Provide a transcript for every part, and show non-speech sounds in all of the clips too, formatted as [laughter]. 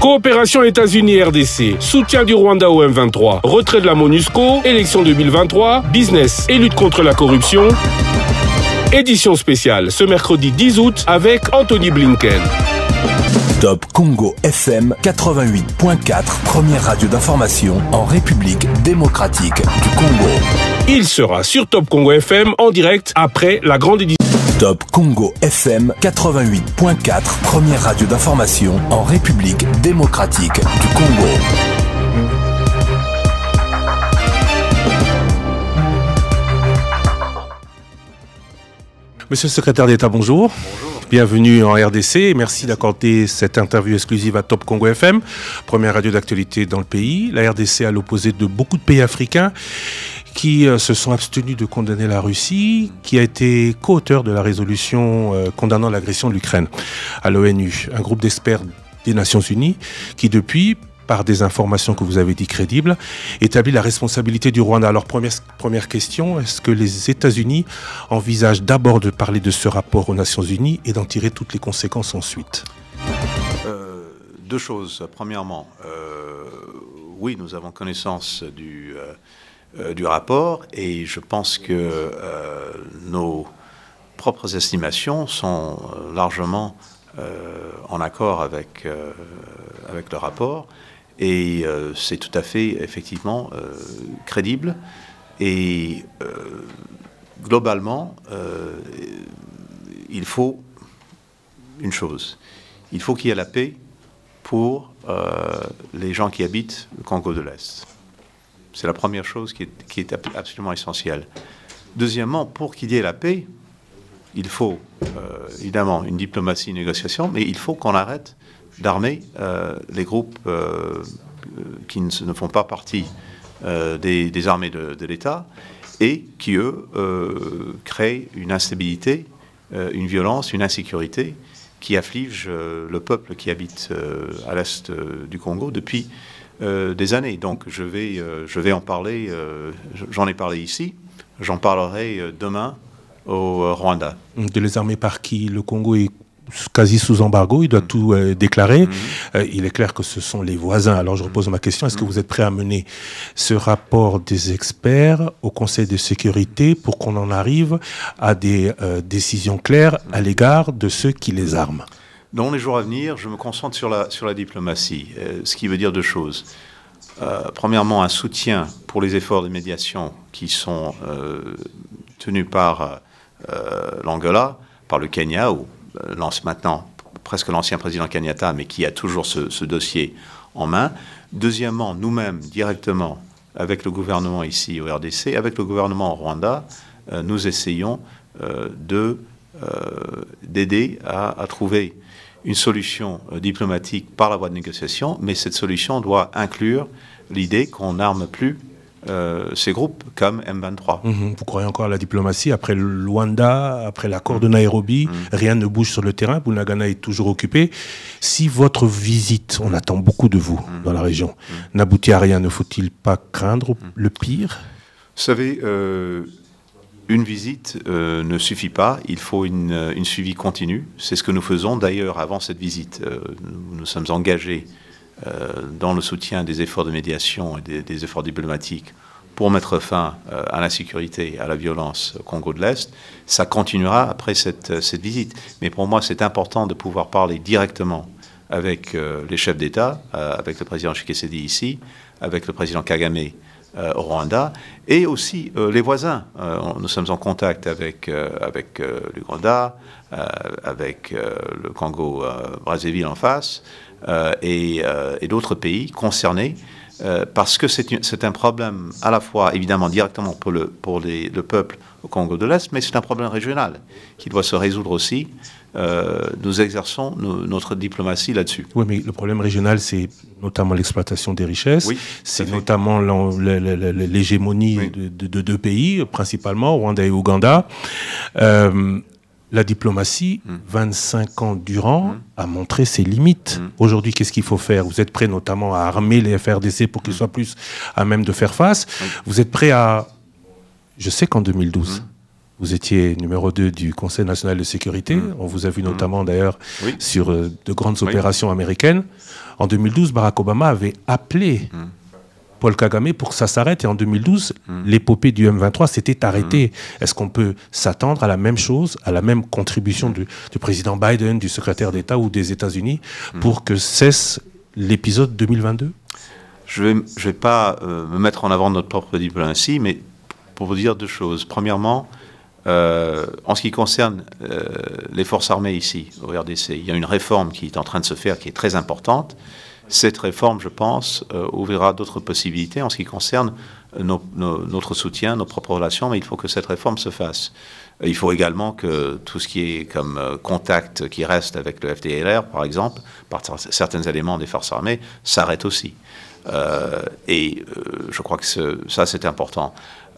Coopération États-Unis-RDC, soutien du Rwanda au 23 retrait de la MONUSCO, élection 2023, business et lutte contre la corruption. Édition spéciale ce mercredi 10 août avec Anthony Blinken. Top Congo FM 88.4, première radio d'information en République démocratique du Congo. Il sera sur Top Congo FM en direct après la grande édition. Top Congo FM 88.4, première radio d'information en République démocratique du Congo. Monsieur le secrétaire d'État, bonjour. Bienvenue en RDC. Merci d'accorder cette interview exclusive à Top Congo FM, première radio d'actualité dans le pays. La RDC, à l'opposé de beaucoup de pays africains, qui euh, se sont abstenus de condamner la Russie, qui a été co-auteur de la résolution euh, condamnant l'agression de l'Ukraine à l'ONU, un groupe d'experts des Nations Unies qui depuis par des informations que vous avez dit crédibles, établit la responsabilité du Rwanda. Alors première, première question, est-ce que les États-Unis envisagent d'abord de parler de ce rapport aux Nations Unies et d'en tirer toutes les conséquences ensuite euh, Deux choses. Premièrement, oui, nous avons connaissance du... Euh, du rapport et je pense que euh, nos propres estimations sont euh, largement en accord avec, avec le rapport et c'est tout à fait effectivement crédible et globalement il faut une chose, il faut qu'il y ait la paix pour les gens qui habitent le Congo de l'Est. C'est la première chose qui est, absolument essentielle. Deuxièmement, pour qu'il y ait la paix, il faut euh, évidemment une diplomatie, une négociation, mais il faut qu'on arrête d'armer euh, les groupes euh, qui ne, font pas partie des, armées de, de l'État et qui, eux, créent une instabilité, une violence, une insécurité qui afflige le peuple qui habite à l'est du Congo depuis euh, des années. Donc je vais, euh, en parler, euh, j'en ai parlé ici, j'en parlerai demain au Rwanda. De les armées par qui le Congo est quasi sous embargo, il doit mm. tout déclarer. Mm. il est clair que ce sont les voisins. Alors je repose ma question, est-ce que mm. vous êtes prêt à mener ce rapport des experts au Conseil de sécurité pour qu'on en arrive à des décisions claires à l'égard de ceux qui les arment dans les jours à venir, je me concentre sur la, diplomatie, euh, ce qui veut dire deux choses. Euh, premièrement, un soutien pour les efforts de médiation qui sont euh, tenus par l'Angola, par le Kenya, ou lance maintenant presque l'ancien président Kenyatta, mais qui a toujours ce, ce dossier en main. Deuxièmement, nous-mêmes, directement, avec le gouvernement ici au RDC, avec le gouvernement au Rwanda, nous essayons de euh, d'aider à, trouver une solution euh, diplomatique par la voie de négociation, mais cette solution doit inclure l'idée qu'on n'arme plus euh, ces groupes comme M23. Mhm. vous croyez encore à la diplomatie Après le Luanda, après l'accord de mhm. Nairobi, mhm. rien ne bouge sur le terrain. Bunagana est toujours occupé. Si votre visite, on attend beaucoup de vous dans la région, n'aboutit à rien, ne faut-il pas craindre le pire Vous savez, une visite euh, ne suffit pas, il faut une, euh, suivi continu. C'est ce que nous faisons d'ailleurs avant cette visite. Euh, nous, sommes engagés dans le soutien des efforts de médiation et des, efforts diplomatiques pour mettre fin à l'insécurité, à la violence au Congo de l'Est. Ça continuera après cette, visite. Mais pour moi, c'est important de pouvoir parler directement avec les chefs d'État, avec le président Chikesedi ici, avec le président Kagame euh, au Rwanda, et aussi euh, les voisins. Euh, nous sommes en contact avec, avec l'Ouganda, avec le Congo-Brazzaville en face, et, d'autres pays concernés. parce que c'est un problème à la fois évidemment directement pour le, pour les, le peuple au Congo de l'Est, mais c'est un problème régional qui doit se résoudre aussi euh, nous exerçons notre diplomatie là-dessus. Oui, mais le problème régional, c'est notamment l'exploitation des richesses, c'est notamment l'hégémonie de, deux pays, principalement Rwanda et Ouganda. Euh, la diplomatie, 25 hmm. ans durant, hmm. a montré ses limites. Hmm. Aujourd'hui, qu'est-ce qu'il faut faire Vous êtes prêt notamment à armer les FRDC pour qu'ils soient plus à même de faire face. Vous êtes prêt à... Je sais qu'en 2012, vous étiez numéro 2 du Conseil national de sécurité. Mm. On vous a vu mm. notamment d'ailleurs sur euh, de grandes opérations américaines. En 2012, Barack Obama avait appelé mm. Paul Kagame pour que ça s'arrête. Et en 2012, l'épopée du M23 s'était arrêtée. Est-ce qu'on peut s'attendre à la même chose, à la même contribution du, président Biden, du secrétaire d'État ou des États-Unis pour que cesse l'épisode 2022 je ne vais, je vais, pas euh, me mettre en avant de notre propre diplomatie, mais pour vous dire deux choses. Premièrement, euh, en ce qui concerne euh, les forces armées ici, au RDC, il y a une réforme qui est en train de se faire, qui est très importante. Cette réforme, je pense, euh, ouvrira d'autres possibilités en ce qui concerne notre soutien, nos propres relations, mais il faut que cette réforme se fasse. Il faut également que tout ce qui est comme contact qui reste avec le FDLR, par exemple, par certains éléments des forces armées, s'arrête aussi. et je crois que ça, c'est important.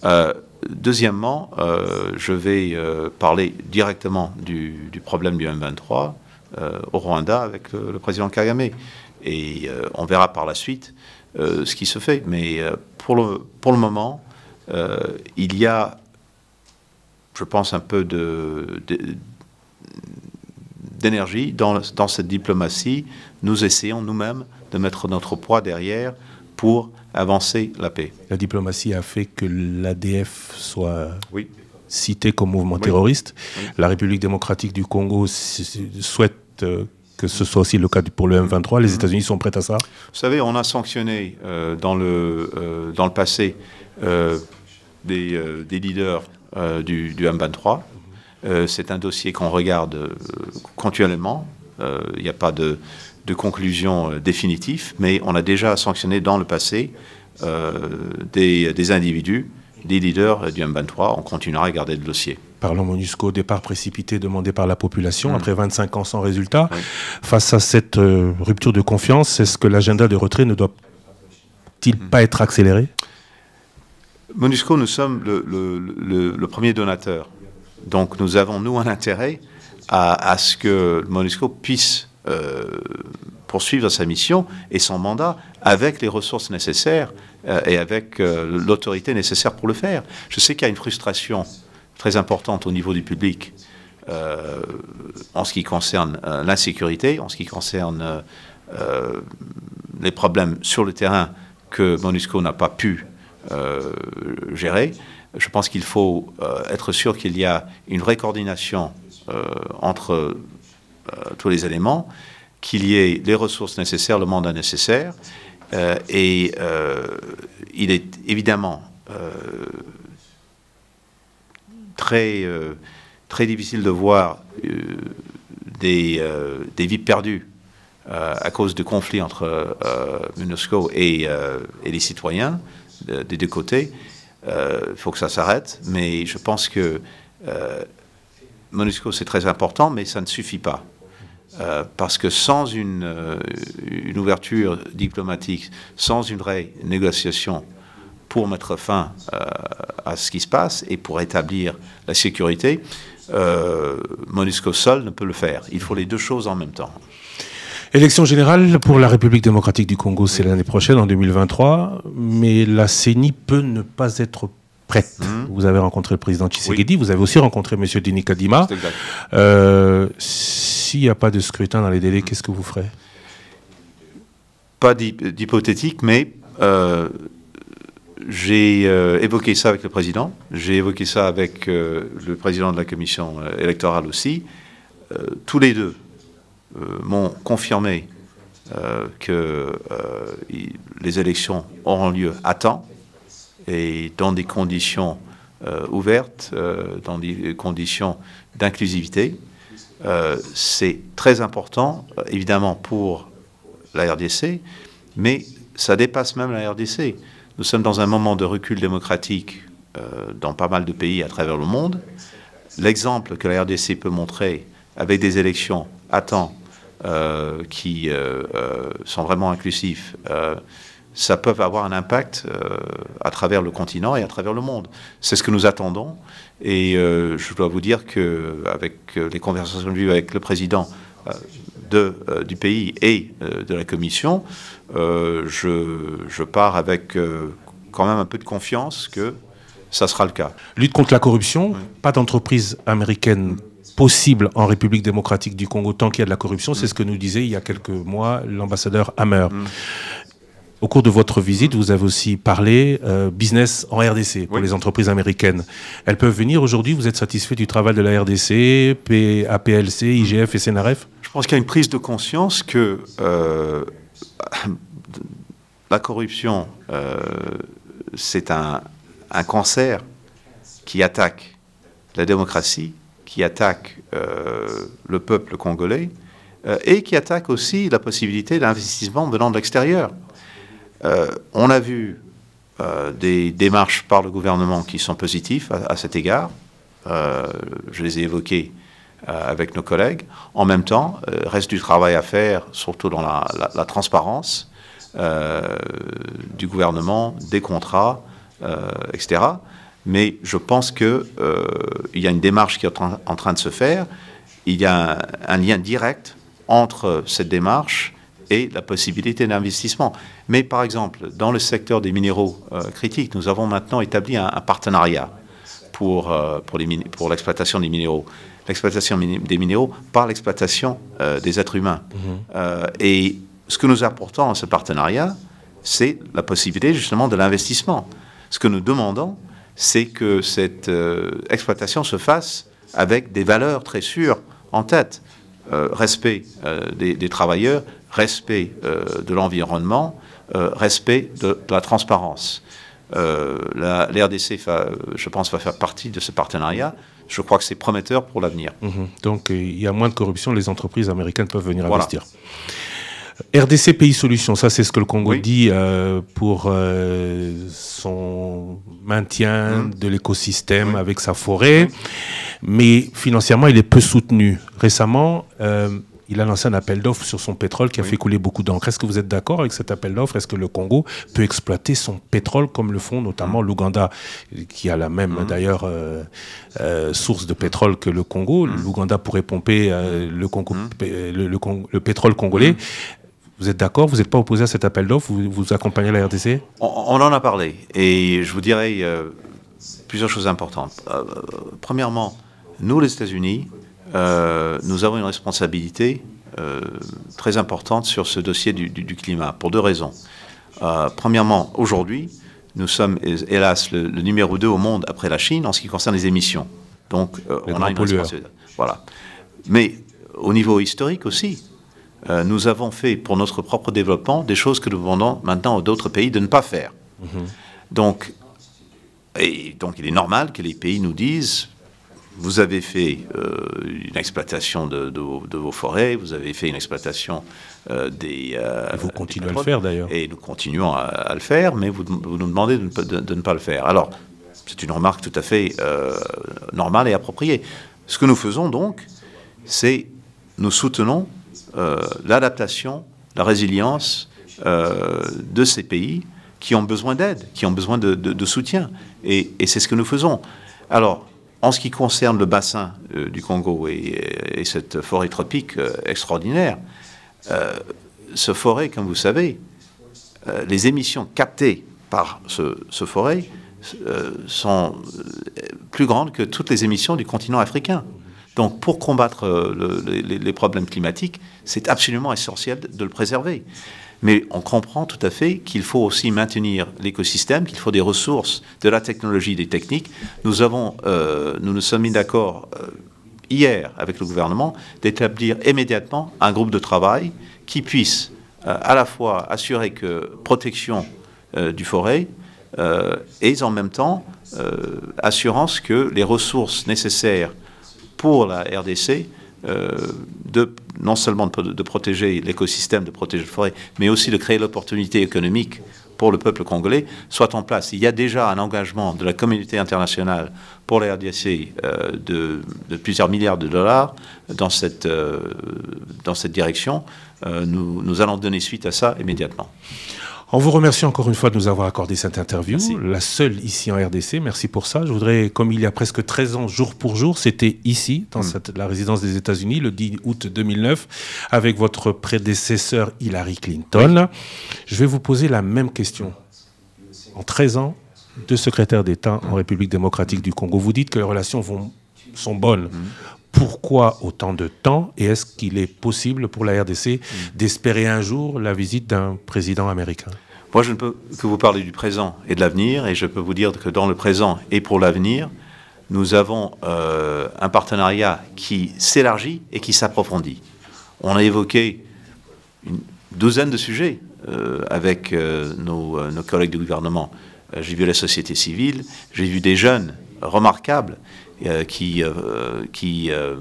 Euh, deuxièmement, euh, je vais euh, parler directement du, problème du M23 au Rwanda avec le, président Kagame. Et on verra par la suite ce qui se fait. Mais pour, le, pour le moment, il y a, je pense, un peu d'énergie dans, cette diplomatie, nous essayons nous-mêmes de mettre notre poids derrière pour avancer la paix. La diplomatie a fait que l'ADF soit oui. cité comme mouvement terroriste. La République démocratique du Congo souhaite euh, que ce soit aussi le cas pour le M23. Les mhm. États-Unis sont prêts à ça Vous savez, on a sanctionné euh, dans, le, euh, dans le passé des, des, leaders du, du, M23. C'est un dossier qu'on regarde continuellement. Il n'y a pas de de conclusion euh, définitive, mais on a déjà sanctionné dans le passé euh, des, des individus des leaders du M23. On continuera à garder le dossier. Parlons MONUSCO, départ précipité demandé par la population hmm. après 25 ans sans résultat. Face à cette euh, rupture de confiance, est-ce que l'agenda de retrait ne doit-il hmm. pas être accéléré MONUSCO, nous sommes le, premier donateur. Donc nous avons, nous, un intérêt à, à ce que MONUSCO puisse euh, poursuivre sa mission et son mandat avec les ressources nécessaires euh, et avec euh, l'autorité nécessaire pour le faire. Je sais qu'il y a une frustration très importante au niveau du public en ce qui concerne l'insécurité, en ce qui concerne les problèmes sur le terrain que MONUSCO n'a pas pu gérer. Je pense qu'il faut être sûr qu'il y a une vraie coordination entre euh, tous les éléments, qu'il y ait les ressources nécessaires, le mandat nécessaire. Euh, et euh, il est évidemment très, très difficile de voir des, vies perdues à cause du conflit entre monusco et, les citoyens des deux côtés. Il faut que ça s'arrête, mais je pense que MONUSCO c'est très important, mais ça ne suffit pas. Euh, parce que sans euh, une, ouverture diplomatique, sans une vraie négociation pour mettre fin euh, à ce qui se passe et pour établir la sécurité, MONUSCO seul ne peut le faire. Il faut les deux choses en même temps. Élection générale pour la République démocratique du Congo, c'est l'année prochaine, en 2023, mais la CENI peut ne pas être prête. Hmm. Vous avez rencontré le président Tshisekedi, vous avez aussi rencontré M. Denis Kadima. C'est s'il n'y a pas de scrutin dans les délais, qu'est-ce que vous ferez Pas d'hypothétique, mais euh, j'ai euh, évoqué ça avec le président, j'ai évoqué ça avec euh, le président de la commission électorale aussi. tous les deux m'ont confirmé que les élections auront lieu à temps et dans des conditions ouvertes, dans des conditions d'inclusivité. Euh, c'est très important, euh, évidemment, pour la RDC, mais ça dépasse même la RDC. Nous sommes dans un moment de recul démocratique euh, dans pas mal de pays à travers le monde. L'exemple que la RDC peut montrer avec des élections à temps qui sont vraiment inclusifs, ça peut avoir un impact à travers le continent et à travers le monde. C'est ce que nous attendons et euh, je dois vous dire que avec euh, les conversations que j'ai eues avec le président euh, du pays et de la Commission, je, pars avec quand même un peu de confiance que ça sera le cas. Lutte contre la corruption, pas d'entreprise américaine possible en République démocratique du Congo tant qu'il y a de la corruption. C'est mm. ce que nous disait il y a quelques mois l'ambassadeur Hammer. Mm. Au cours de votre visite, vous avez aussi parlé euh, business en RDC pour les entreprises américaines. Elles peuvent venir aujourd'hui Vous êtes satisfait du travail de la RDC, APLC, IGF et CNRF Je pense qu'il y a une prise de conscience que euh, la corruption, euh, c'est un, un, cancer qui attaque la démocratie, qui attaque le peuple congolais et qui attaque aussi la possibilité d'investissement venant de l'extérieur. Euh, on a vu euh, des démarches par le gouvernement qui sont positives à, cet égard. Euh, je les ai évoquées avec nos collègues. En même temps, reste du travail à faire, surtout dans la, transparence du gouvernement, des contrats, etc. Mais je pense qu'il y a une démarche qui est en train de se faire. Il y a un lien direct entre cette démarche et la possibilité d'investissement. Mais par exemple, dans le secteur des minéraux euh, critiques, nous avons maintenant établi un, partenariat pour, euh, pour l'exploitation des minéraux. L'exploitation des minéraux par l'exploitation euh, des êtres humains. Mhm. et ce que nous apportons à ce partenariat, c'est la possibilité justement de l'investissement. Ce que nous demandons, c'est que cette exploitation se fasse avec des valeurs très sûres en tête. Euh, respect euh, des, travailleurs, respect euh, de l'environnement, respect de, la transparence. Euh, la, je pense, va faire partie de ce partenariat. Je crois que c'est prometteur pour l'avenir. Mhm. Donc, il y a moins de corruption, les entreprises américaines peuvent venir investir. RDC Pays Solution, ça c'est ce que le Congo dit euh, pour euh, son maintien hum. de l'écosystème avec sa forêt, hum. mais financièrement il est peu soutenu. Récemment, euh, il a lancé un appel d'offres sur son pétrole qui a fait couler beaucoup d'encre. Est-ce que vous êtes d'accord avec cet appel d'offres Est-ce que le Congo peut exploiter son pétrole comme le font notamment hum. l'Ouganda, qui a la même d'ailleurs source de pétrole que le Congo L'Ouganda pourrait pomper le, pétrole congolais. Vous êtes d'accord Vous n'êtes pas opposé à cet appel d'offres vous, vous accompagnez la RDC on, en a parlé. Et je vous dirais euh, plusieurs choses importantes. Euh, premièrement, nous, les États-Unis, euh, nous avons une responsabilité très importante sur ce dossier du, climat, pour deux raisons. premièrement, aujourd'hui, nous sommes, hélas, le, numéro 2 au monde après la Chine en ce qui concerne les émissions. Donc, on a une responsabilité. Voilà. Mais au niveau historique aussi, euh, nous avons fait pour notre propre développement des choses que nous demandons maintenant à d'autres pays de ne pas faire. Mhm. Donc, et donc, il est normal que les pays nous disent vous avez fait euh, une exploitation de, vos forêts, vous avez fait une exploitation euh, des... vous continuez à le faire d'ailleurs. Et nous continuons à, le faire, mais vous, nous demandez de ne, de ne, pas le faire. Alors, c'est une remarque tout à fait normale et appropriée. Ce que nous faisons donc, c'est nous soutenons euh, l'adaptation, la résilience euh, de ces pays qui ont besoin d'aide, qui ont besoin de, soutien. Et, c'est ce que nous faisons. Alors, en ce qui concerne le bassin euh, du Congo et, cette forêt tropique extraordinaire, ce forêt, comme vous savez, les émissions captées par ce forêt sont plus grandes que toutes les émissions du continent africain. Donc pour combattre euh, les, problèmes climatiques, c'est absolument essentiel de le préserver. Mais on comprend tout à fait qu'il faut aussi maintenir l'écosystème, qu'il faut des ressources, de la technologie, des techniques. Nous, avons, euh, nous nous sommes mis d'accord euh, hier avec le gouvernement d'établir immédiatement un groupe de travail qui puisse à la fois assurer que protection du forêt et en même temps assurance que les ressources nécessaires pour la RDC euh, de, non seulement de, protéger l'écosystème, de protéger la forêt, mais aussi de créer l'opportunité économique pour le peuple congolais, soit en place. Il y a déjà un engagement de la communauté internationale pour la RDC euh, de, plusieurs milliards de dollars dans cette, euh, dans cette direction. Nous, nous allons donner suite à ça immédiatement. On vous remercie encore une fois de nous avoir accordé cette interview, la seule ici en RDC. Merci pour ça. Je voudrais, comme il y a presque 13 ans, jour pour jour, c'était ici, dans mm. cette, la résidence des États-Unis, le 10 août 2009, avec votre prédécesseur Hillary Clinton. Je vais vous poser la même question. En 13 ans, de secrétaire d'État en République démocratique du Congo, vous dites que les relations vont sont bonnes. Mm. Pourquoi autant de temps et est-ce qu'il est possible pour la RDC hmm. d'espérer un jour la visite d'un président américain Moi, je ne peux que vous parler du présent et de l'avenir, et je peux vous dire que dans le présent et pour l'avenir, nous avons euh, un partenariat qui s'élargit et qui s'approfondit. On a évoqué une douzaine de sujets euh, avec euh, nos, nos, collègues du gouvernement. J'ai vu la société civile, j'ai vu des jeunes remarquables euh, qui, euh, qui euh,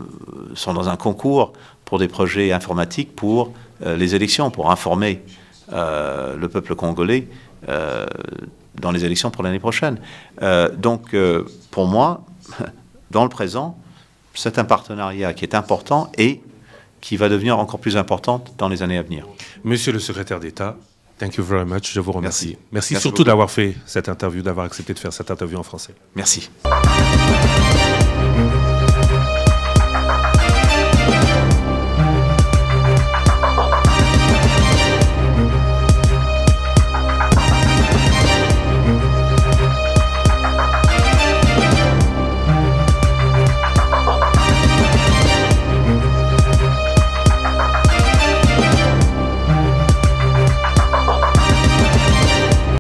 sont dans un concours pour des projets informatiques pour les élections, pour informer le peuple congolais dans les élections pour l'année prochaine. donc, pour moi, [laughs] dans le présent, c'est un partenariat qui est important et qui va devenir encore plus important dans les années à venir. Monsieur le secrétaire d'État, Thank you very much. Je vous remercie. Merci, Merci surtout d'avoir fait cette interview, d'avoir accepté de faire cette interview en français. Merci.